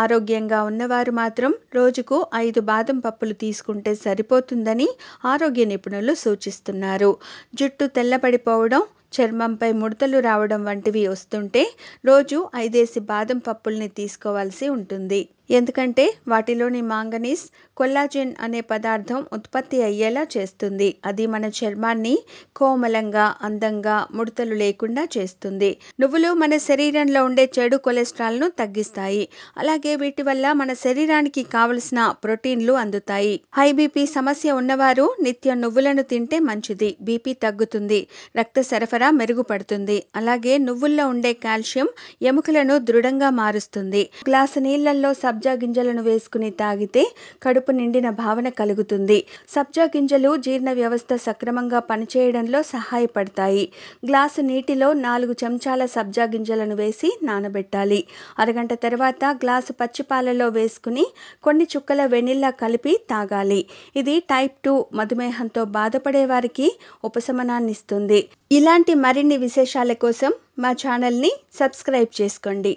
ఆరోగ్యంగా ఉన్నవారు మాత్రం రోజుకు ఐదు బాదం పప్పులు తీసుకుంటే సరిపోతుందని ఆరోగ్య నిపుణులు సూచిస్తున్నారు జుట్టు తెల్లబడిపోవడం చర్మంపై ముడతలు రావడం వంటివి వస్తుంటే రోజు ఐదేసి బాదం పప్పుల్ని తీసుకోవాల్సి ఉంటుంది ఎందుకంటే వాటిలోని మాంగనీస్ కొల్లాజెన్ అనే పదార్థం ఉత్పత్తి అయ్యేలా చేస్తుంది అది మన చర్మాన్ని కోమలంగా అందంగా ముడతలు లేకుండా చేస్తుంది నువ్వులు మన శరీరంలో ఉండే చెడు కొలెస్ట్రాల్ను తగ్గిస్తాయి అలాగే వీటి వల్ల మన శరీరానికి కావలసిన ప్రోటీన్లు అందుతాయి హై బీపీ సమస్య ఉన్నవారు నిత్యం నువ్వులను తింటే మంచిది బీపీ తగ్గుతుంది రక్త సరఫరా త్వర మెరుగుపడుతుంది అలాగే నువ్వుల్లో ఉండే కాల్షియం ఎముకలను దృఢంగా మారుస్తుంది గ్లాసు నీళ్లలో సబ్జా గింజలను వేసుకుని తాగితే కడుపు నిండిన భావన కలుగుతుంది సబ్జా గింజలు జీర్ణ వ్యవస్థ సక్రమంగా పనిచేయడంలో సహాయపడతాయి గ్లాసు నీటిలో నాలుగు చెంచాల సబ్జా గింజలను వేసి నానబెట్టాలి అరగంట తర్వాత గ్లాసు పచ్చిపాలలో వేసుకుని కొన్ని చుక్కల వెనిల్లా కలిపి తాగాలి ఇది టైప్ టూ మధుమేహంతో బాధపడే వారికి ఉపశమనాన్నిస్తుంది ఇలాంటి ఇలాంటి మరిన్ని విశేషాల కోసం మా ఛానల్ని సబ్స్క్రైబ్ చేసుకోండి